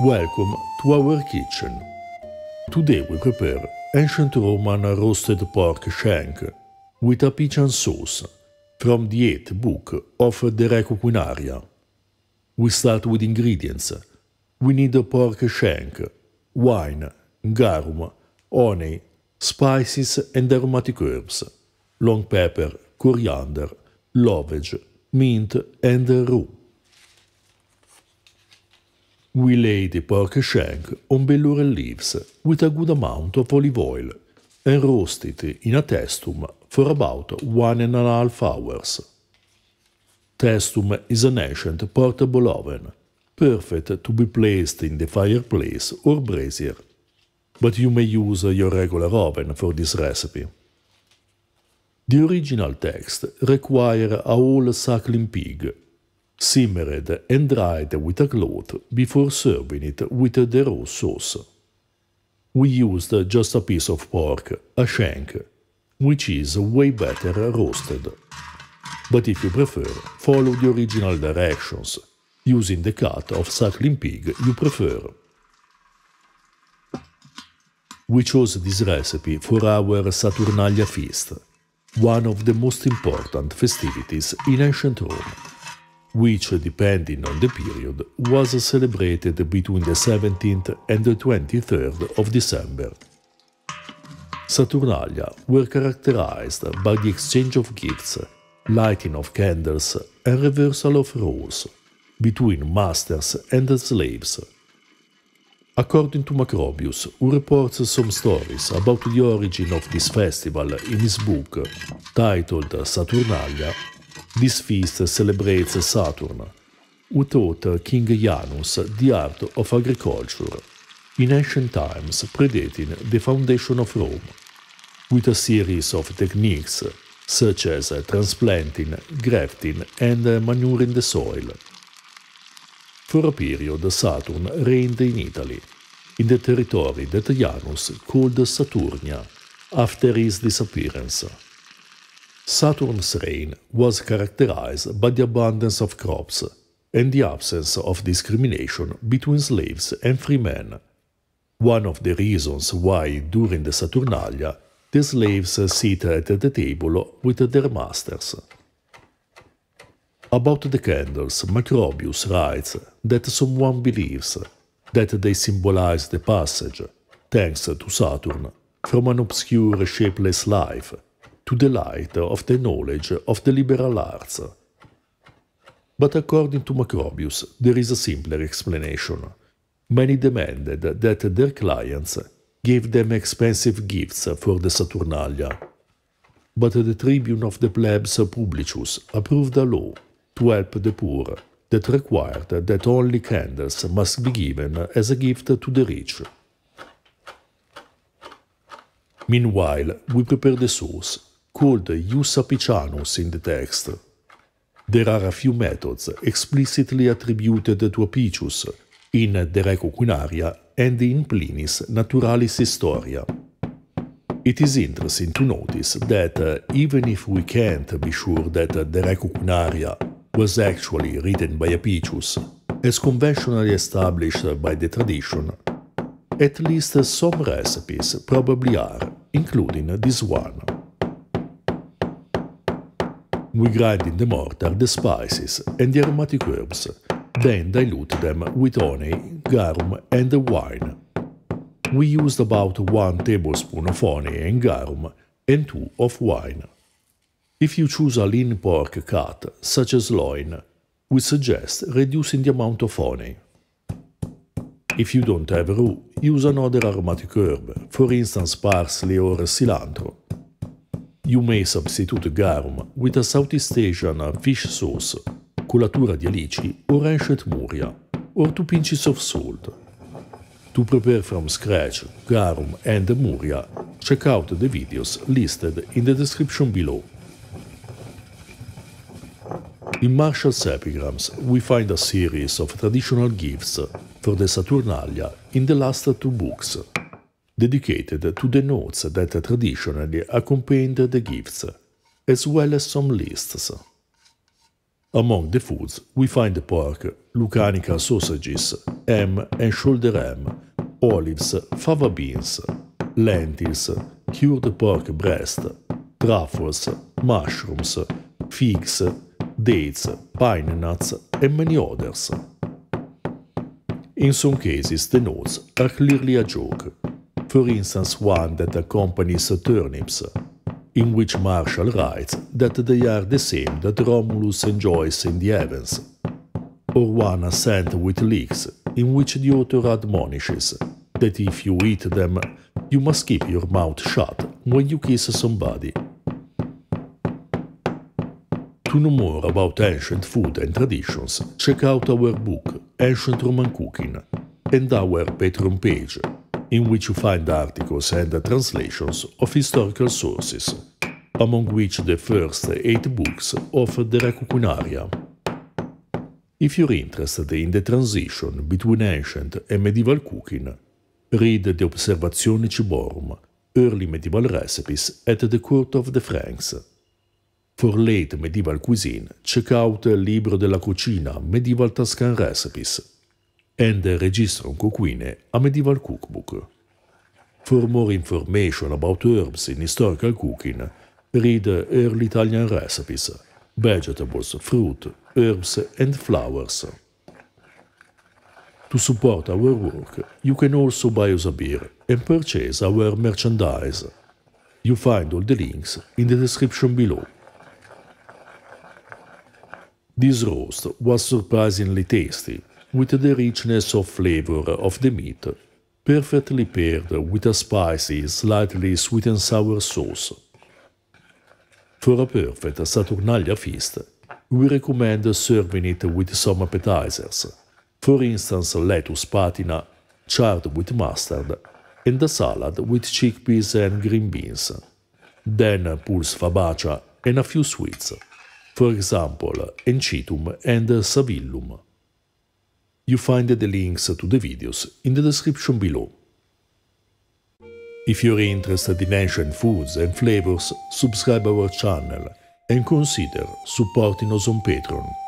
Welcome to our kitchen. Today we prepare ancient Roman roasted pork shank with a pigeon sauce from the 8th book of the Requinaria. We start with ingredients. We need a pork shank, wine, garum, honey, spices and aromatic herbs, long pepper, coriander, lovage, mint and rue. We lay the pork shank on bellure leaves with a good amount of olive oil and roast it in a testum for about one and a half hours. Testum is an ancient portable oven, perfect to be placed in the fireplace or brazier, but you may use your regular oven for this recipe. The original text requires a whole suckling pig simmered and dried with a cloth before serving it with the raw sauce. We used just a piece of pork, a shank, which is way better roasted. But if you prefer, follow the original directions, using the cut of suckling pig you prefer. We chose this recipe for our Saturnalia feast, one of the most important festivities in ancient Rome. which, depending on the period, was celebrated between the 17th and the 23rd of December. Saturnalia were characterized by the exchange of gifts, lighting of candles, and reversal of roles between masters and slaves. According to Macrobius, who reports some stories about the origin of this festival in his book titled Saturnalia, This feast celebrates Saturn, who taught King Janus the art of agriculture, in ancient times predating the foundation of Rome, with a series of techniques such as transplanting, grafting, and manuring the soil. For a period, Saturn reigned in Italy, in the territory that Janus called Saturnia after his disappearance. Saturn's reign was characterized by the abundance of crops and the absence of discrimination between slaves and free men. One of the reasons why during the Saturnalia the slaves sit at the table with their masters. About the candles, Macrobius writes that someone believes that they symbolize the passage, thanks to Saturn, from an obscure shapeless life to the light of the knowledge of the liberal arts. But according to Macrobius, there is a simpler explanation. Many demanded that their clients give them expensive gifts for the Saturnalia. But the tribune of the plebs Publicus approved a law to help the poor that required that only candles must be given as a gift to the rich. Meanwhile, we prepare the sauce called the Ius Apicianus in the text. There are a few methods explicitly attributed to Apicius in De Reco Quinaria and in Plinis Naturalis Historia. It is interesting to notice that uh, even if we can't be sure that uh, De Reco Quinaria was actually written by Apicius, as conventionally established by the tradition, at least some recipes probably are, including this one. We grind in the mortar the spices and the aromatic herbs, then dilute them with honey, garum and wine. We used about 1 tablespoon of honey and garum and 2 of wine. If you choose a lean pork cut, such as loin, we suggest reducing the amount of honey. If you don't have roux, use another aromatic herb, for instance parsley or cilantro. You may substitute garum with a Southeast Asian fish sauce, colatura di alici or anchovy muria, or two pinches of salt. To prepare from scratch garum and muria, check out the videos listed in the description below. In Marshall's epigrams we find a series of traditional gifts for the Saturnalia in the last two books, dedicated to the notes that traditionally accompanied the gifts, as well as some lists. Among the foods, we find pork, Lucanica sausages, ham and shoulder ham, olives, fava beans, lentils, cured pork breast, truffles, mushrooms, figs, dates, pine nuts, and many others. In some cases, the notes are clearly a joke, for instance one that accompanies turnips, in which Martial writes that they are the same that Romulus enjoys in the heavens, or one assent with leeks, in which the author admonishes that if you eat them, you must keep your mouth shut when you kiss somebody. To know more about ancient food and traditions, check out our book Ancient Roman Cooking and our Patreon page in which you find articles and translations of historical sources, among which the first eight books of the Rakukunaria. If you're interested in the transition between ancient and medieval cooking, read the Observazione Ciborum, Early Medieval Recipes at the Court of the Franks. For late medieval cuisine, check out Libro della Cucina, Medieval Tuscan Recipes, and registra un coquine a medieval cookbook. For more information about herbs in historical cooking, read Early Italian Recipes, Vegetables, Fruit, Herbs and Flowers. To support our work, you can also buy us a beer and purchase our merchandise. You find all the links in the description below. This roast was surprisingly tasty with the richness of flavor of the meat, perfectly paired with a spicy, slightly sweet and sour sauce. For a perfect Saturnalia feast, we recommend serving it with some appetizers, for instance lettuce patina, charred with mustard, and a salad with chickpeas and green beans. Then pulse fabacia and a few sweets, for example, encitum and savillum. You find the links to the videos in the description below. If you're interested in ancient foods and flavors, subscribe our channel and consider supporting us on Patreon.